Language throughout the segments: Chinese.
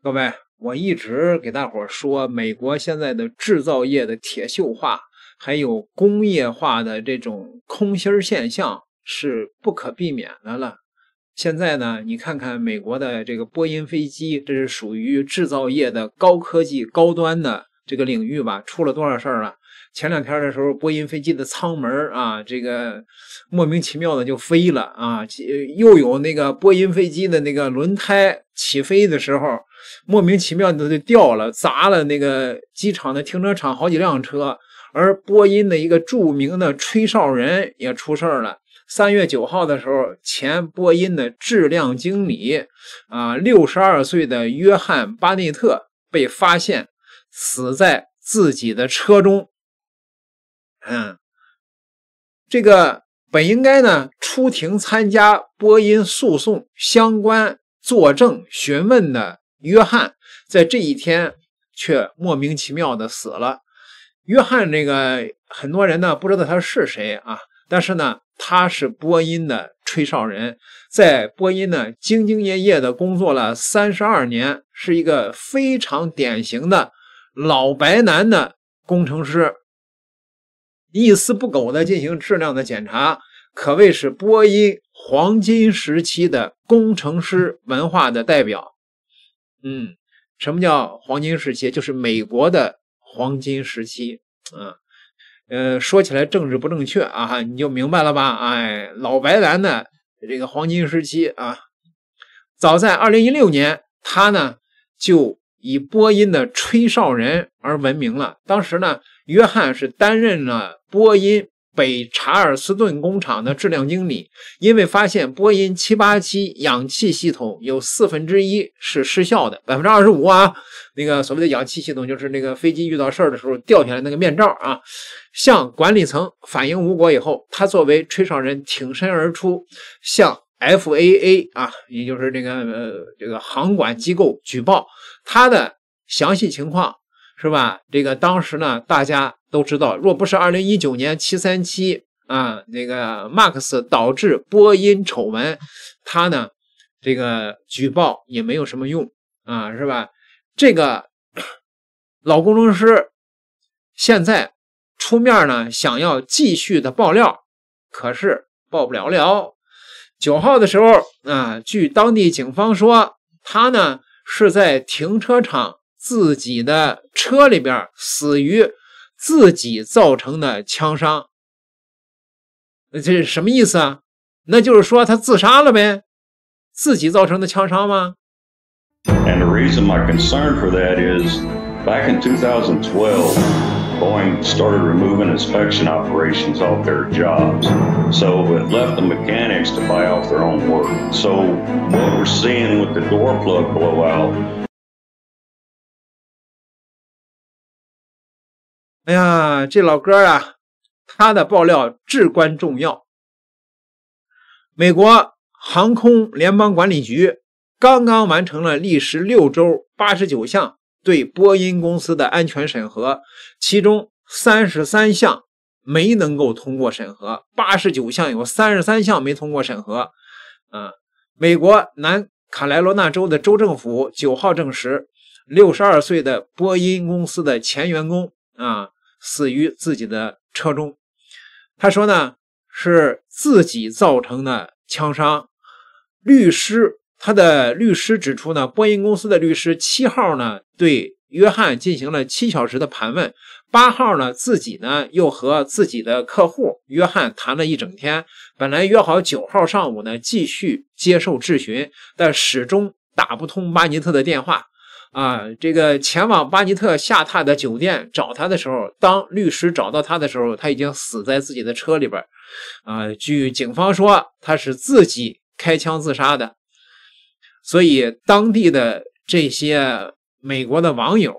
各位，我一直给大伙说，美国现在的制造业的铁锈化，还有工业化的这种空心儿现象是不可避免的了。现在呢，你看看美国的这个波音飞机，这是属于制造业的高科技高端的这个领域吧，出了多少事儿了？前两天的时候，波音飞机的舱门啊，这个莫名其妙的就飞了啊！又有那个波音飞机的那个轮胎起飞的时候，莫名其妙的就掉了，砸了那个机场的停车场好几辆车。而波音的一个著名的吹哨人也出事了。三月九号的时候，前波音的质量经理啊，六十二岁的约翰·巴内特被发现死在自己的车中。嗯，这个本应该呢出庭参加播音诉讼相关作证询问的约翰，在这一天却莫名其妙的死了。约翰这个很多人呢不知道他是谁啊，但是呢他是播音的吹哨人，在播音呢兢兢业业的工作了三十二年，是一个非常典型的老白男的工程师。一丝不苟的进行质量的检查，可谓是波音黄金时期的工程师文化的代表。嗯，什么叫黄金时期？就是美国的黄金时期。嗯，呃，说起来政治不正确啊，你就明白了吧？哎，老白兰的这个黄金时期啊，早在二零一六年，他呢就以波音的吹哨人而闻名了。当时呢。约翰是担任了波音北查尔斯顿工厂的质量经理，因为发现波音七八七氧气系统有四分之一是失效的，百分之二十五啊。那个所谓的氧气系统，就是那个飞机遇到事儿的时候掉下来那个面罩啊。向管理层反映无果以后，他作为吹哨人挺身而出，向 FAA 啊，也就是这个这个航管机构举报他的详细情况。是吧？这个当时呢，大家都知道，若不是2019年737啊，那个 Max 导致波音丑闻，他呢这个举报也没有什么用啊，是吧？这个老工程师现在出面呢，想要继续的爆料，可是爆不了了。九号的时候啊，据当地警方说，他呢是在停车场。自己的车里边死于自己造成的枪伤。这是什么意思啊？那就是说他自杀了呗，自己造成的枪伤吗？And the reason my concern for that is back in 2012. Boeing started removing inspection operations off their jobs. So it left the mechanics to buy off their own work. So what we're seeing with the door plug blowout 哎呀，这老哥啊，他的爆料至关重要。美国航空联邦管理局刚刚完成了历时六周、八十九项对波音公司的安全审核，其中三十三项没能够通过审核，八十九项有三十三项没通过审核。啊，美国南卡莱罗纳州的州政府九号证实，六十二岁的波音公司的前员工啊。死于自己的车中，他说呢是自己造成的枪伤。律师，他的律师指出呢，波音公司的律师七号呢对约翰进行了七小时的盘问，八号呢自己呢又和自己的客户约翰谈了一整天，本来约好九号上午呢继续接受质询，但始终打不通巴尼特的电话。啊，这个前往巴尼特下榻的酒店找他的时候，当律师找到他的时候，他已经死在自己的车里边啊，据警方说，他是自己开枪自杀的。所以，当地的这些美国的网友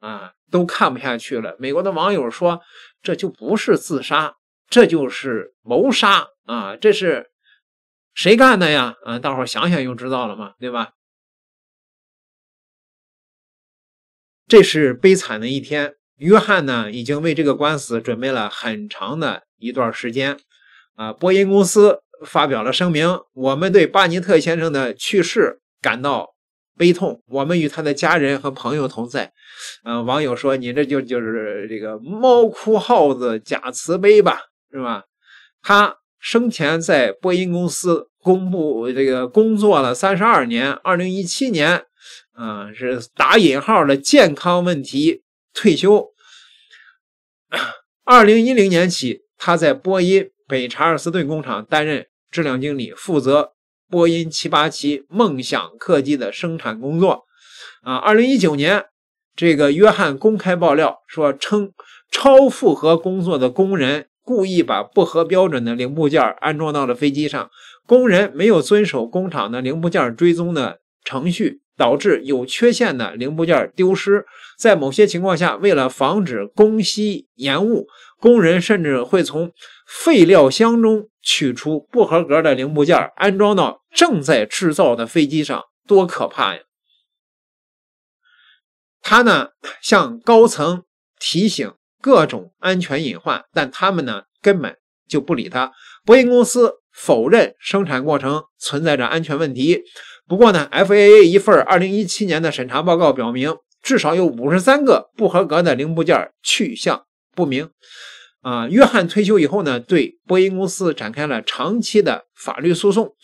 啊，都看不下去了。美国的网友说，这就不是自杀，这就是谋杀啊！这是谁干的呀？啊，大伙儿想想就知道了嘛，对吧？这是悲惨的一天。约翰呢，已经为这个官司准备了很长的一段时间。啊，波音公司发表了声明，我们对巴尼特先生的去世感到悲痛，我们与他的家人和朋友同在。嗯，网友说，你这就就是这个猫哭耗子假慈悲吧，是吧？他生前在波音公司公布这个工作了三十二年，二零一七年。啊，是打引号的健康问题。退休。二零一零年起，他在波音北查尔斯顿工厂担任质量经理，负责波音七八七梦想客机的生产工作。啊，二零一九年，这个约翰公开爆料说，称超负荷工作的工人故意把不合标准的零部件安装到了飞机上，工人没有遵守工厂的零部件追踪的。程序导致有缺陷的零部件丢失，在某些情况下，为了防止工期延误，工人甚至会从废料箱中取出不合格的零部件安装到正在制造的飞机上，多可怕呀！他呢，向高层提醒各种安全隐患，但他们呢，根本就不理他。波音公司否认生产过程存在着安全问题。不过呢，FAA 一份2017年的审查报告表明，至少有53个不合格的零部件去向不明。啊，约翰退休以后呢，对波音公司展开了长期的法律诉讼。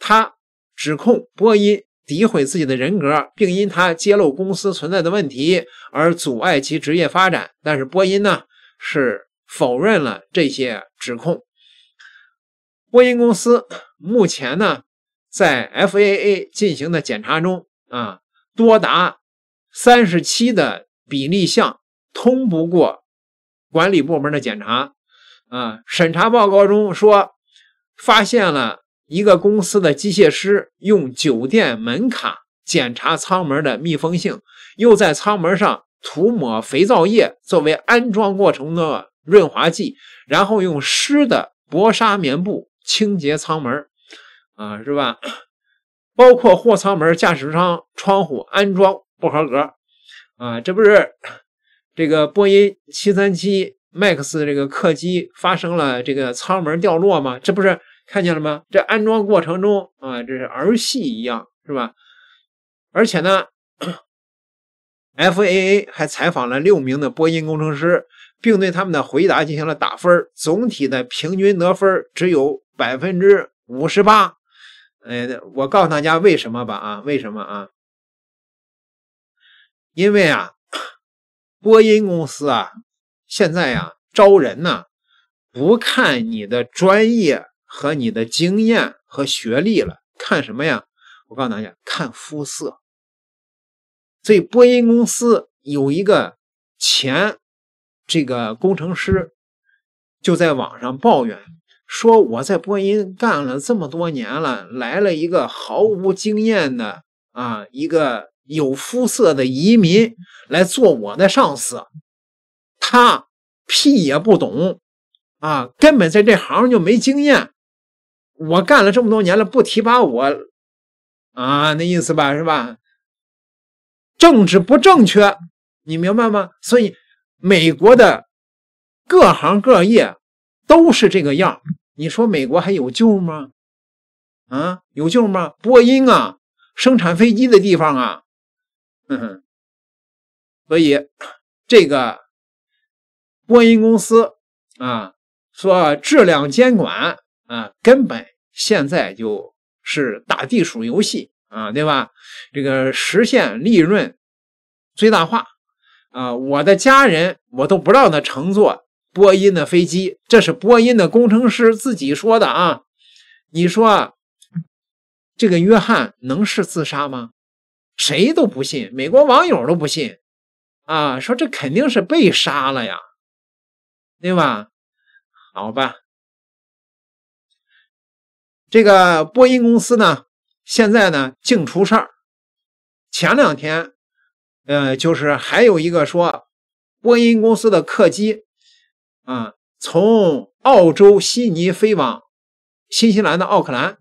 他指控波音诋毁自己的人格，并因他揭露公司存在的问题而阻碍其职业发展。但是波音呢是否认了这些指控。波音公司目前呢？在 FAA 进行的检查中，啊，多达三十七的比例项通不过管理部门的检查。啊，审查报告中说，发现了一个公司的机械师用酒店门卡检查舱门的密封性，又在舱门上涂抹肥皂液作为安装过程的润滑剂，然后用湿的薄纱棉布清洁舱门。啊，是吧？包括货舱门、驾驶舱窗户安装不合格啊，这不是这个波音737 MAX 这个客机发生了这个舱门掉落吗？这不是看见了吗？这安装过程中啊，这是儿戏一样，是吧？而且呢，F A A 还采访了六名的波音工程师，并对他们的回答进行了打分总体的平均得分只有百分之五十八。哎，我告诉大家为什么吧啊？为什么啊？因为啊，波音公司啊，现在呀招人呢，不看你的专业和你的经验和学历了，看什么呀？我告诉大家，看肤色。所以波音公司有一个前这个工程师就在网上抱怨。说我在波音干了这么多年了，来了一个毫无经验的啊，一个有肤色的移民来做我的上司，他屁也不懂，啊，根本在这行就没经验。我干了这么多年了，不提拔我，啊，那意思吧，是吧？政治不正确，你明白吗？所以美国的各行各业都是这个样儿。你说美国还有救吗？啊，有救吗？波音啊，生产飞机的地方啊，哼哼。所以这个波音公司啊，说质量监管啊，根本现在就是打地鼠游戏啊，对吧？这个实现利润最大化啊，我的家人我都不让他乘坐。波音的飞机，这是波音的工程师自己说的啊！你说这个约翰能是自杀吗？谁都不信，美国网友都不信啊，说这肯定是被杀了呀，对吧？好吧，这个波音公司呢，现在呢净出事儿。前两天，呃，就是还有一个说波音公司的客机。啊，从澳洲悉尼飞往新西兰的奥克兰，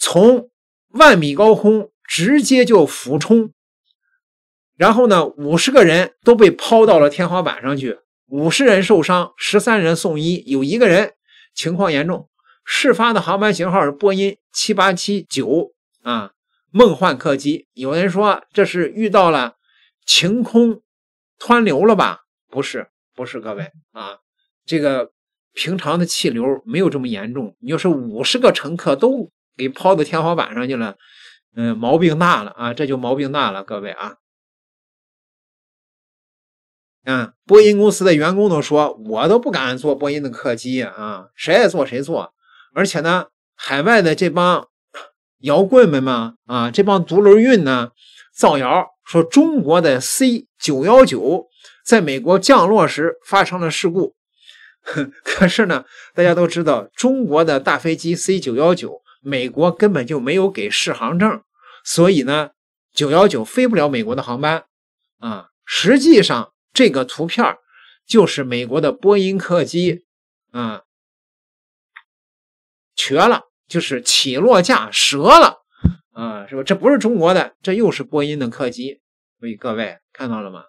从万米高空直接就俯冲，然后呢，五十个人都被抛到了天花板上去，五十人受伤，十三人送医，有一个人情况严重。事发的航班型号是波音七八七九啊，梦幻客机。有人说这是遇到了晴空湍流了吧？不是。不是各位啊，这个平常的气流没有这么严重。你要是五十个乘客都给抛到天花板上去了，嗯，毛病大了啊，这就毛病大了，各位啊。啊，波音公司的员工都说，我都不敢坐波音的客机啊，谁爱坐谁坐。而且呢，海外的这帮摇滚们嘛，啊，这帮独轮运呢，造谣说中国的 C 九幺九。在美国降落时发生了事故，可是呢，大家都知道中国的大飞机 C 九幺九，美国根本就没有给适航证，所以呢，九幺九飞不了美国的航班啊。实际上，这个图片就是美国的波音客机，啊，瘸了，就是起落架折了，啊，是吧？这不是中国的，这又是波音的客机。所以各位看到了吗？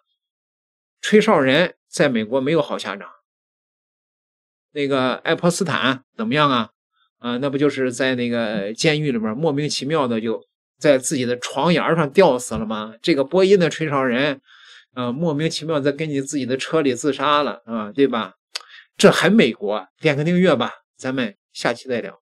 吹哨人在美国没有好下场。那个爱泼斯坦怎么样啊？啊，那不就是在那个监狱里面莫名其妙的就在自己的床沿上吊死了吗？这个波音的吹哨人，啊，莫名其妙在跟你自己的车里自杀了啊，对吧？这很美国，点个订阅吧，咱们下期再聊。